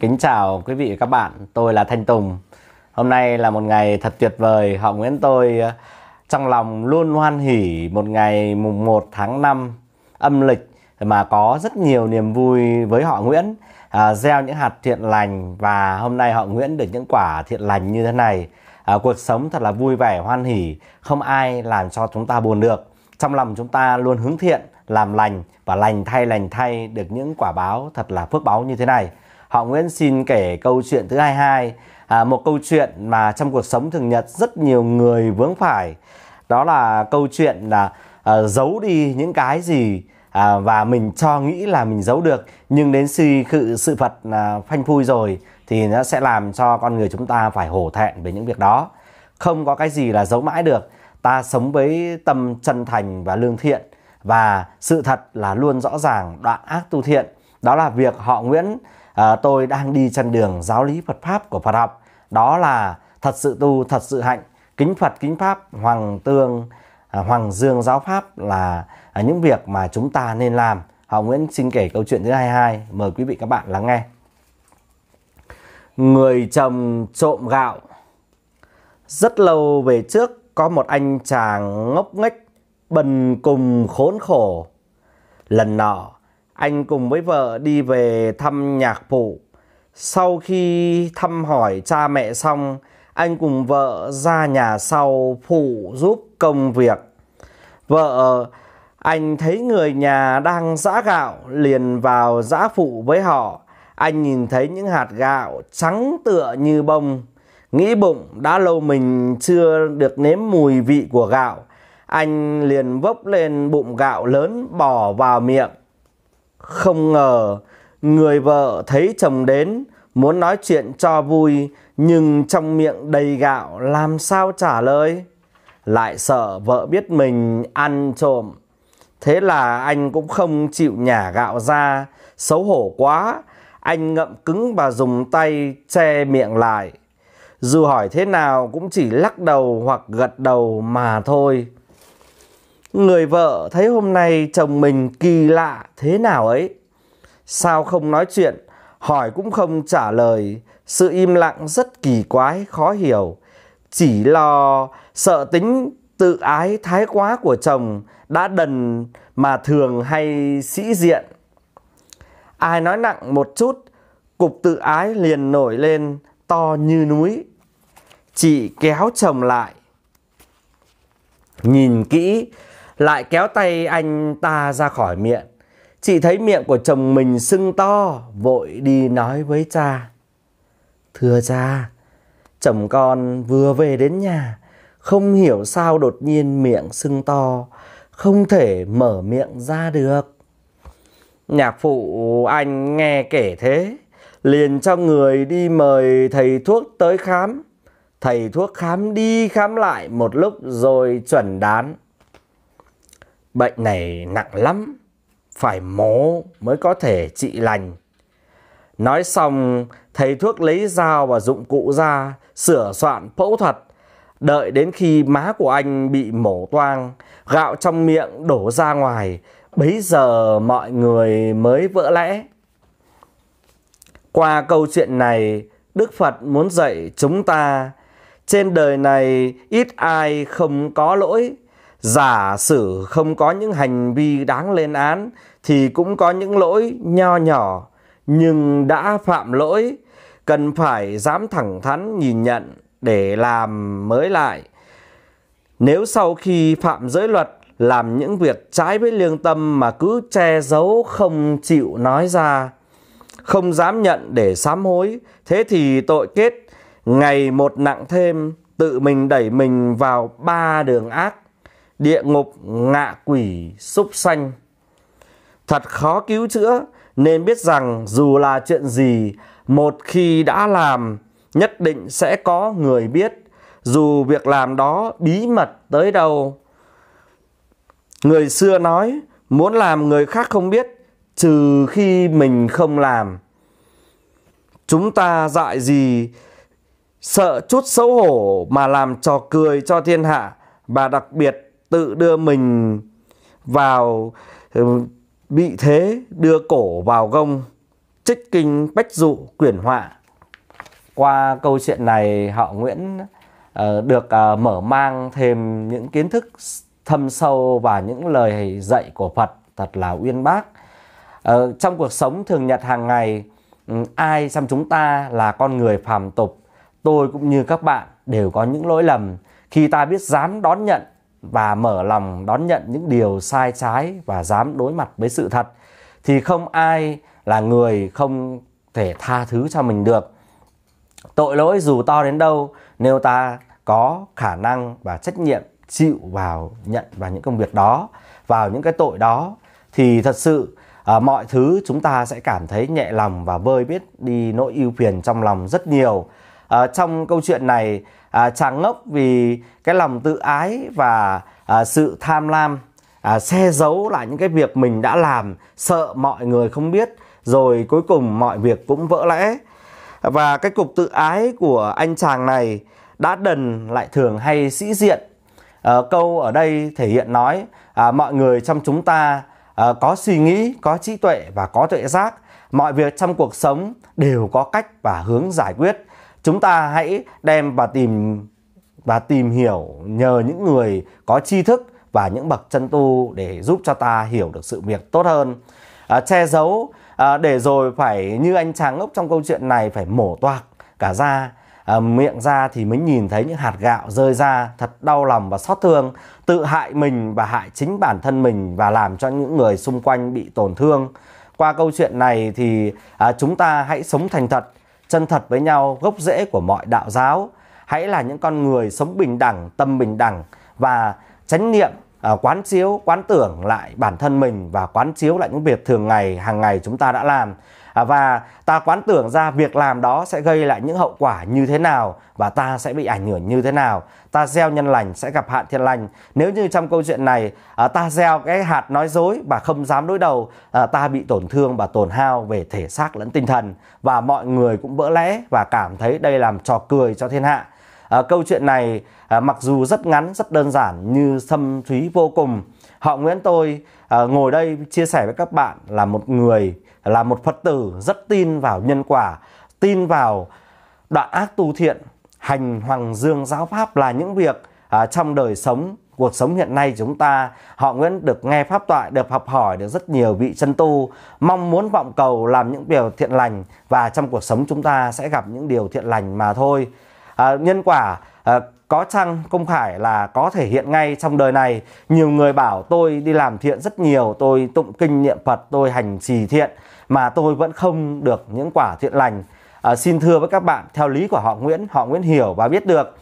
kính chào quý vị và các bạn, tôi là Thanh Tùng. Hôm nay là một ngày thật tuyệt vời, họ Nguyễn tôi ờ, trong lòng luôn hoan hỉ một ngày mùng 1 tháng 5 âm lịch mà có rất nhiều niềm vui với họ Nguyễn, à, gieo những hạt thiện lành và hôm nay họ Nguyễn được những quả thiện lành như thế này. À, cuộc sống thật là vui vẻ hoan hỉ, không ai làm cho chúng ta buồn được. Trong lòng chúng ta luôn hướng thiện, làm lành và lành thay lành thay được những quả báo thật là phước báo như thế này. Họ Nguyễn xin kể câu chuyện thứ 22, à, một câu chuyện mà trong cuộc sống thường nhật rất nhiều người vướng phải. Đó là câu chuyện là à, giấu đi những cái gì à, và mình cho nghĩ là mình giấu được nhưng đến khi sự, sự vật à, phanh phui rồi thì nó sẽ làm cho con người chúng ta phải hổ thẹn về những việc đó. Không có cái gì là giấu mãi được. Ta sống với tâm chân thành và lương thiện và sự thật là luôn rõ ràng đoạn ác tu thiện. Đó là việc họ Nguyễn à, tôi đang đi chân đường giáo lý Phật Pháp của Phật học. Đó là thật sự tu, thật sự hạnh, kính Phật, kính Pháp, hoàng tương, à, hoàng dương giáo Pháp là à, những việc mà chúng ta nên làm. Họ Nguyễn xin kể câu chuyện thứ 22, mời quý vị các bạn lắng nghe. Người chồng trộm gạo Rất lâu về trước có một anh chàng ngốc nghếch bần cùng khốn khổ. Lần nọ anh cùng với vợ đi về thăm nhạc phụ. Sau khi thăm hỏi cha mẹ xong, anh cùng vợ ra nhà sau phụ giúp công việc. Vợ anh thấy người nhà đang giã gạo liền vào giã phụ với họ. Anh nhìn thấy những hạt gạo trắng tựa như bông. Nghĩ bụng đã lâu mình chưa được nếm mùi vị của gạo. Anh liền vốc lên bụng gạo lớn bỏ vào miệng. Không ngờ người vợ thấy chồng đến muốn nói chuyện cho vui nhưng trong miệng đầy gạo làm sao trả lời. Lại sợ vợ biết mình ăn trộm. Thế là anh cũng không chịu nhả gạo ra, xấu hổ quá, anh ngậm cứng và dùng tay che miệng lại. Dù hỏi thế nào cũng chỉ lắc đầu hoặc gật đầu mà thôi. Người vợ thấy hôm nay chồng mình kỳ lạ thế nào ấy. Sao không nói chuyện, hỏi cũng không trả lời. Sự im lặng rất kỳ quái, khó hiểu. Chỉ lo sợ tính tự ái thái quá của chồng đã đần mà thường hay sĩ diện. Ai nói nặng một chút, cục tự ái liền nổi lên to như núi. Chị kéo chồng lại. Nhìn kỹ, lại kéo tay anh ta ra khỏi miệng. Chị thấy miệng của chồng mình sưng to, vội đi nói với cha. Thưa cha, chồng con vừa về đến nhà, không hiểu sao đột nhiên miệng sưng to, không thể mở miệng ra được. Nhạc phụ anh nghe kể thế, liền cho người đi mời thầy thuốc tới khám. Thầy thuốc khám đi khám lại một lúc rồi chuẩn đoán Bệnh này nặng lắm, phải mổ mới có thể trị lành. Nói xong, thầy thuốc lấy dao và dụng cụ ra, sửa soạn phẫu thuật. Đợi đến khi má của anh bị mổ toang, gạo trong miệng đổ ra ngoài, bấy giờ mọi người mới vỡ lẽ. Qua câu chuyện này, Đức Phật muốn dạy chúng ta, trên đời này ít ai không có lỗi, Giả sử không có những hành vi đáng lên án thì cũng có những lỗi nho nhỏ, nhưng đã phạm lỗi, cần phải dám thẳng thắn nhìn nhận để làm mới lại. Nếu sau khi phạm giới luật làm những việc trái với lương tâm mà cứ che giấu không chịu nói ra, không dám nhận để sám hối, thế thì tội kết ngày một nặng thêm, tự mình đẩy mình vào ba đường ác địa ngục ngạ quỷ súc sanh thật khó cứu chữa nên biết rằng dù là chuyện gì một khi đã làm nhất định sẽ có người biết dù việc làm đó bí mật tới đâu người xưa nói muốn làm người khác không biết trừ khi mình không làm chúng ta dại gì sợ chút xấu hổ mà làm trò cười cho thiên hạ và đặc biệt tự đưa mình vào ừ, bị thế đưa cổ vào gông trích kinh bách dụ quyển họa qua câu chuyện này họ Nguyễn uh, được uh, mở mang thêm những kiến thức thâm sâu và những lời dạy của Phật thật là uyên bác uh, trong cuộc sống thường nhật hàng ngày ừ, ai trong chúng ta là con người phàm tục tôi cũng như các bạn đều có những lỗi lầm khi ta biết dám đón nhận và mở lòng đón nhận những điều sai trái và dám đối mặt với sự thật thì không ai là người không thể tha thứ cho mình được. Tội lỗi dù to đến đâu nếu ta có khả năng và trách nhiệm chịu vào nhận vào những công việc đó, vào những cái tội đó thì thật sự à, mọi thứ chúng ta sẽ cảm thấy nhẹ lòng và vơi biết đi nỗi ưu phiền trong lòng rất nhiều à, trong câu chuyện này à, chàng ngốc vì cái lòng tự ái và à, sự tham lam à, che giấu lại những cái việc mình đã làm sợ mọi người không biết rồi cuối cùng mọi việc cũng vỡ lẽ và cái cục tự ái của anh chàng này đã đần lại thường hay sĩ diện à, câu ở đây thể hiện nói à, mọi người trong chúng ta à, có suy nghĩ có trí tuệ và có tuệ giác mọi việc trong cuộc sống đều có cách và hướng giải quyết chúng ta hãy đem và tìm và tìm hiểu nhờ những người có tri thức và những bậc chân tu để giúp cho ta hiểu được sự việc tốt hơn à, che giấu à, để rồi phải như anh chàng ngốc trong câu chuyện này phải mổ toạc cả da à, miệng ra thì mới nhìn thấy những hạt gạo rơi ra thật đau lòng và xót thương tự hại mình và hại chính bản thân mình và làm cho những người xung quanh bị tổn thương qua câu chuyện này thì à, chúng ta hãy sống thành thật chân thật với nhau, gốc rễ của mọi đạo giáo. Hãy là những con người sống bình đẳng, tâm bình đẳng và chánh niệm à, quán chiếu, quán tưởng lại bản thân mình và quán chiếu lại những việc thường ngày hàng ngày chúng ta đã làm À, và ta quán tưởng ra việc làm đó sẽ gây lại những hậu quả như thế nào và ta sẽ bị ảnh hưởng như thế nào ta gieo nhân lành sẽ gặp hạn thiên lành nếu như trong câu chuyện này à, ta gieo cái hạt nói dối và không dám đối đầu à, ta bị tổn thương và tổn hao về thể xác lẫn tinh thần và mọi người cũng vỡ lẽ và cảm thấy đây làm trò cười cho thiên hạ câu chuyện này mặc dù rất ngắn rất đơn giản như thâm thúy vô cùng họ nguyễn tôi ngồi đây chia sẻ với các bạn là một người là một Phật tử rất tin vào nhân quả, tin vào đoạn ác tu thiện, hành hoàng dương giáo pháp là những việc à, trong đời sống cuộc sống hiện nay chúng ta họ Nguyễn được nghe pháp thoại được học hỏi được rất nhiều vị chân tu mong muốn vọng cầu làm những điều thiện lành và trong cuộc sống chúng ta sẽ gặp những điều thiện lành mà thôi à, nhân quả à, có chăng không phải là có thể hiện ngay trong đời này nhiều người bảo tôi đi làm thiện rất nhiều tôi tụng kinh niệm phật tôi hành trì thiện mà tôi vẫn không được những quả thiện lành à, xin thưa với các bạn theo lý của họ nguyễn họ nguyễn hiểu và biết được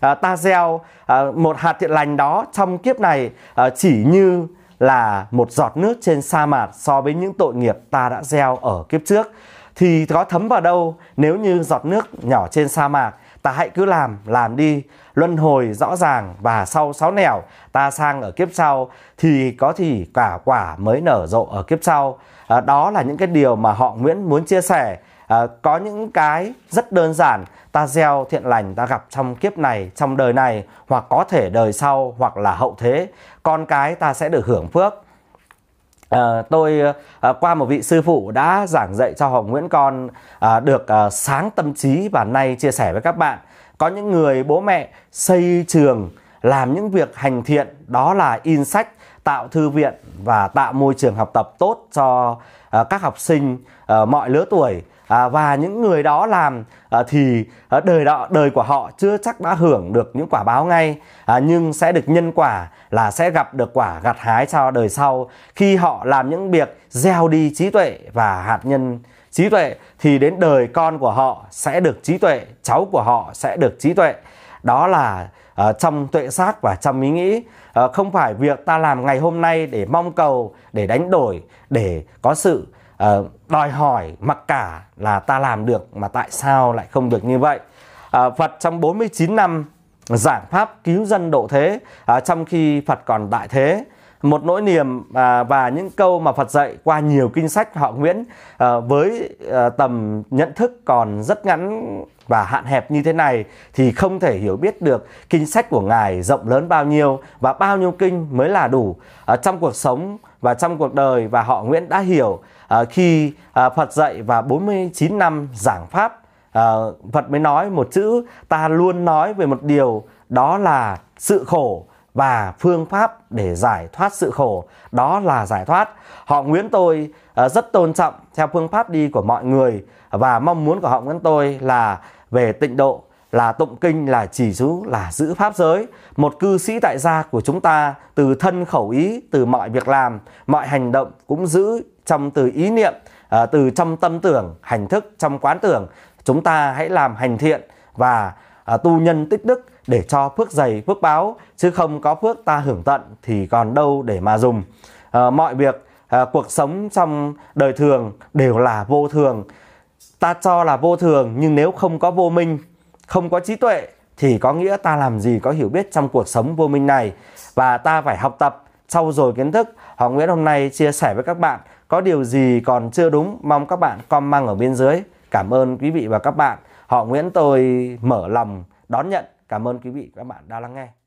à, ta gieo à, một hạt thiện lành đó trong kiếp này à, chỉ như là một giọt nước trên sa mạc so với những tội nghiệp ta đã gieo ở kiếp trước thì có thấm vào đâu nếu như giọt nước nhỏ trên sa mạc ta hãy cứ làm, làm đi, luân hồi rõ ràng và sau sáu nẻo ta sang ở kiếp sau thì có thì cả quả mới nở rộ ở kiếp sau. À, đó là những cái điều mà họ Nguyễn muốn chia sẻ. À, có những cái rất đơn giản ta gieo thiện lành ta gặp trong kiếp này trong đời này hoặc có thể đời sau hoặc là hậu thế con cái ta sẽ được hưởng phước À, tôi à, qua một vị sư phụ đã giảng dạy cho Hồng Nguyễn Con à, được à, sáng tâm trí và nay chia sẻ với các bạn có những người bố mẹ xây trường làm những việc hành thiện đó là in sách tạo thư viện và tạo môi trường học tập tốt cho ờ, các học sinh ờ, mọi lứa tuổi à, và những người đó làm ờ, thì đời đó đời của họ chưa chắc đã hưởng được những quả báo ngay à, nhưng sẽ được nhân quả là sẽ gặp được quả gặt hái cho đời sau khi họ làm những việc gieo đi trí tuệ và hạt nhân trí tuệ thì đến đời con của họ sẽ được trí tuệ cháu của họ sẽ được trí tuệ đó là à, trong tuệ giác và trong ý nghĩ à, không phải việc ta làm ngày hôm nay để mong cầu để đánh đổi để có sự à, đòi hỏi mặc cả là ta làm được mà tại sao lại không được như vậy à, Phật trong 49 năm giảng pháp cứu dân độ thế à, trong khi Phật còn đại thế một nỗi niềm à, và những câu mà Phật dạy qua nhiều kinh sách họ Nguyễn à, với à, tầm nhận thức còn rất ngắn và hạn hẹp như thế này thì không thể hiểu biết được kinh sách của ngài rộng lớn bao nhiêu và bao nhiêu kinh mới là đủ à, trong cuộc sống và trong cuộc đời và họ Nguyễn đã hiểu à, khi à, Phật dạy và 49 năm giảng pháp à, Phật mới nói một chữ ta luôn nói về một điều đó là sự khổ và phương pháp để giải thoát sự khổ đó là giải thoát họ nguyễn tôi ờ, rất tôn trọng theo phương pháp đi của mọi người và mong muốn của họ nguyễn tôi là về tịnh độ là tụng kinh là chỉ chú là giữ pháp giới một cư sĩ tại gia của chúng ta từ thân khẩu ý từ mọi việc làm mọi hành động cũng giữ trong từ ý niệm ờ, từ trong tâm tưởng hành thức trong quán tưởng chúng ta hãy làm hành thiện và ờ, tu nhân tích đức để cho phước dày phước báo chứ không có phước ta hưởng tận thì còn đâu để mà dùng à, mọi việc à, cuộc sống trong đời thường đều là vô thường ta cho là vô thường nhưng nếu không có vô minh không có trí tuệ thì có nghĩa ta làm gì có hiểu biết trong cuộc sống vô minh này và ta phải học tập sau rồi kiến thức họ nguyễn hôm nay chia sẻ với các bạn có điều gì còn chưa đúng mong các bạn comment ở bên dưới cảm ơn quý vị và các bạn họ nguyễn tôi mở lòng đón nhận Cảm ơn quý vị các bạn đã lắng nghe.